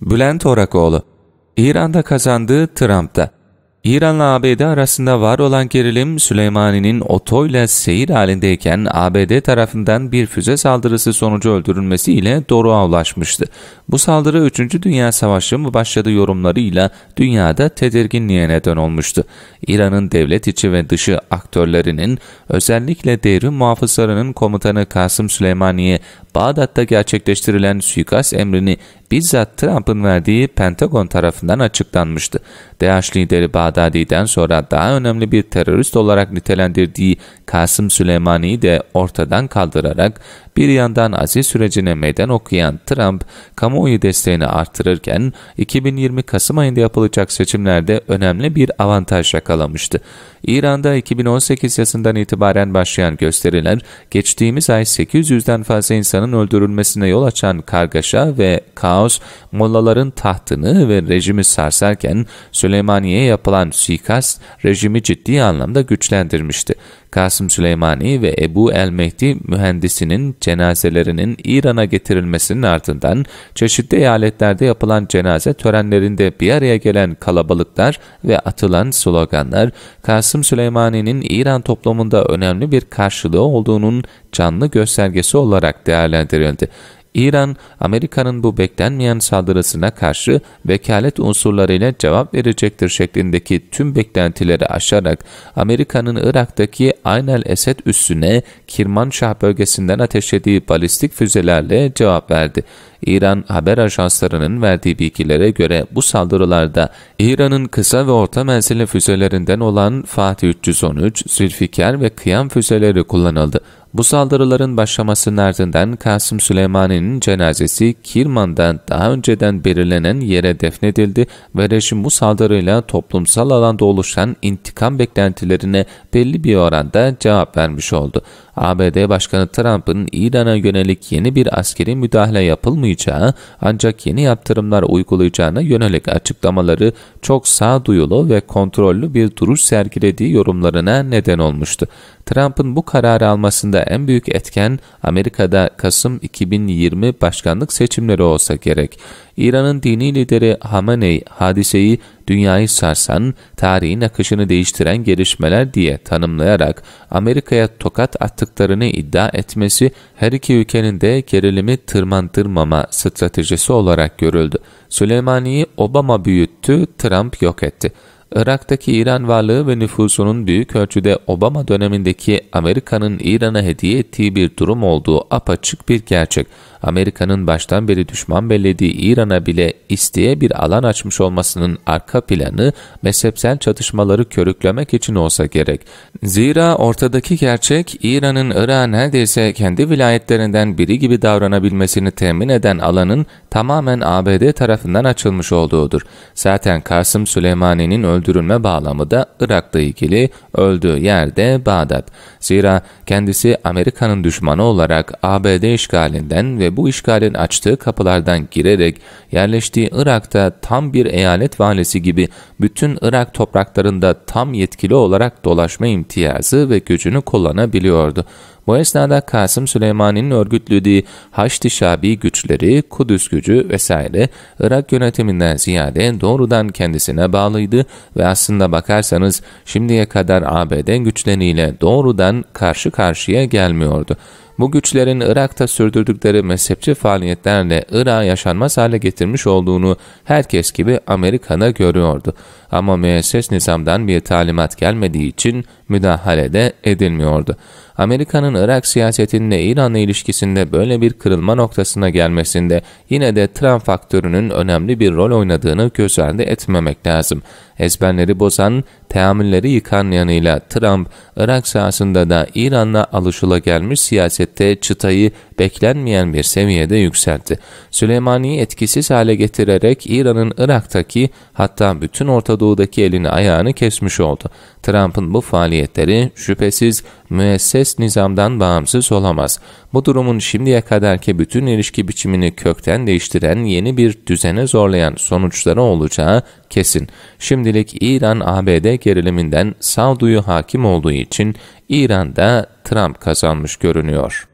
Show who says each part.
Speaker 1: Bülent Orakoğlu İran'da kazandığı Trump'ta. İran'la ABD arasında var olan gerilim Süleymani'nin otoyla seyir halindeyken ABD tarafından bir füze saldırısı sonucu öldürülmesiyle doruğa ulaşmıştı. Bu saldırı 3. Dünya Savaşı mı başladı yorumlarıyla dünyada tedirginliğe neden olmuştu. İran'ın devlet içi ve dışı aktörlerinin özellikle devrim muhafızlarının komutanı Kasım Süleymani'ye Bağdat'ta gerçekleştirilen suikast emrini bizzat Trump'ın verdiği Pentagon tarafından açıklanmıştı. DAEŞ lideri Bağdadi'den sonra daha önemli bir terörist olarak nitelendirdiği Kasım Süleymani'yi de ortadan kaldırarak bir yandan azil sürecine meydan okuyan Trump, kamuoyu desteğini artırırken 2020 Kasım ayında yapılacak seçimlerde önemli bir avantaj yakalamıştı. İran'da 2018 yasından itibaren başlayan gösteriler, geçtiğimiz ay 800'den fazla insanın öldürülmesine yol açan kargaşa ve kaos Şahmauz, Mollaların tahtını ve rejimi sarsarken Süleymaniye'ye yapılan suikast rejimi ciddi anlamda güçlendirmişti. Kasım Süleymani ve Ebu el-Mehdi mühendisinin cenazelerinin İran'a getirilmesinin ardından çeşitli eyaletlerde yapılan cenaze törenlerinde bir araya gelen kalabalıklar ve atılan sloganlar Kasım Süleymani'nin İran toplumunda önemli bir karşılığı olduğunun canlı göstergesi olarak değerlendirildi. İran, Amerika'nın bu beklenmeyen saldırısına karşı vekalet unsurlarıyla cevap verecektir şeklindeki tüm beklentileri aşarak Amerika'nın Irak'taki Aynel Esed üssüne Kirmanşah bölgesinden ateşlediği balistik füzelerle cevap verdi. İran haber ajanslarının verdiği bilgilere göre bu saldırılarda İran'ın kısa ve orta menzilli füzelerinden olan Fatih 313, Zülfikar ve Kıyam füzeleri kullanıldı. Bu saldırıların başlamasının ardından Kasım Süleymani'nin cenazesi Kirman'dan daha önceden belirlenen yere defnedildi ve rejim bu saldırıyla toplumsal alanda oluşan intikam beklentilerine belli bir oranda cevap vermiş oldu. ABD Başkanı Trump'ın İran'a yönelik yeni bir askeri müdahale yapılmayacağı ancak yeni yaptırımlar uygulayacağına yönelik açıklamaları çok sağduyulu ve kontrollü bir duruş sergilediği yorumlarına neden olmuştu. Trump'ın bu kararı almasında en büyük etken Amerika'da Kasım 2020 başkanlık seçimleri olsa gerek. İran'ın dini lideri Hamenei hadiseyi dünyayı sarsan, tarihin akışını değiştiren gelişmeler diye tanımlayarak Amerika'ya tokat attıklarını iddia etmesi her iki ülkenin de gerilimi tırmandırmama stratejisi olarak görüldü. Süleymaniye Obama büyüttü, Trump yok etti. Irak'taki İran varlığı ve nüfusunun büyük ölçüde Obama dönemindeki Amerika'nın İran'a hediye ettiği bir durum olduğu apaçık bir gerçek. Amerika'nın baştan beri düşman bellediği İran'a bile isteye bir alan açmış olmasının arka planı mezhepsel çatışmaları körüklemek için olsa gerek. Zira ortadaki gerçek İran'ın Irak'a neredeyse kendi vilayetlerinden biri gibi davranabilmesini temin eden alanın tamamen ABD tarafından açılmış olduğudur. Zaten Kasım Süleymani'nin öldürülme bağlamı da Irak'la ilgili öldüğü yerde Bağdat. Zira kendisi Amerika'nın düşmanı olarak ABD işgalinden ve bu işgalin açtığı kapılardan girerek yerleştiği Irak'ta tam bir eyalet valisi gibi bütün Irak topraklarında tam yetkili olarak dolaşma imtiyazı ve gücünü kullanabiliyordu. Bu esnada Kasım Süleyman'ın örgütlediği Haçlı Şabi güçleri, Kudüs gücü vesaire Irak yönetiminden ziyade doğrudan kendisine bağlıydı ve aslında bakarsanız şimdiye kadar ABD güçleriyle doğrudan karşı karşıya gelmiyordu. Bu güçlerin Irak'ta sürdürdükleri mezhepçi faaliyetlerle Irak'ı yaşanmaz hale getirmiş olduğunu herkes gibi Amerika'da görüyordu. Ama müesses nizamdan bir talimat gelmediği için müdahale de edilmiyordu. Amerika'nın Irak siyasetinde İran'la ilişkisinde böyle bir kırılma noktasına gelmesinde yine de Trump faktörünün önemli bir rol oynadığını göz ardı etmemek lazım. Ezberleri bozan, teamülleri yıkan yanıyla Trump, Irak sahasında da İran'la alışılagelmiş siyasette çıtayı beklenmeyen bir seviyede yükseltti. Süleymani'yi etkisiz hale getirerek İran'ın Irak'taki hatta bütün Orta Doğu'daki elini ayağını kesmiş oldu. Trump'ın bu faaliyetleri şüphesiz müesses nizamdan bağımsız olamaz. Bu durumun şimdiye kadarki bütün ilişki biçimini kökten değiştiren yeni bir düzene zorlayan sonuçları olacağı kesin. Şimdilik İran-ABD geriliminden sağduyu hakim olduğu için İran'da Trump kazanmış görünüyor.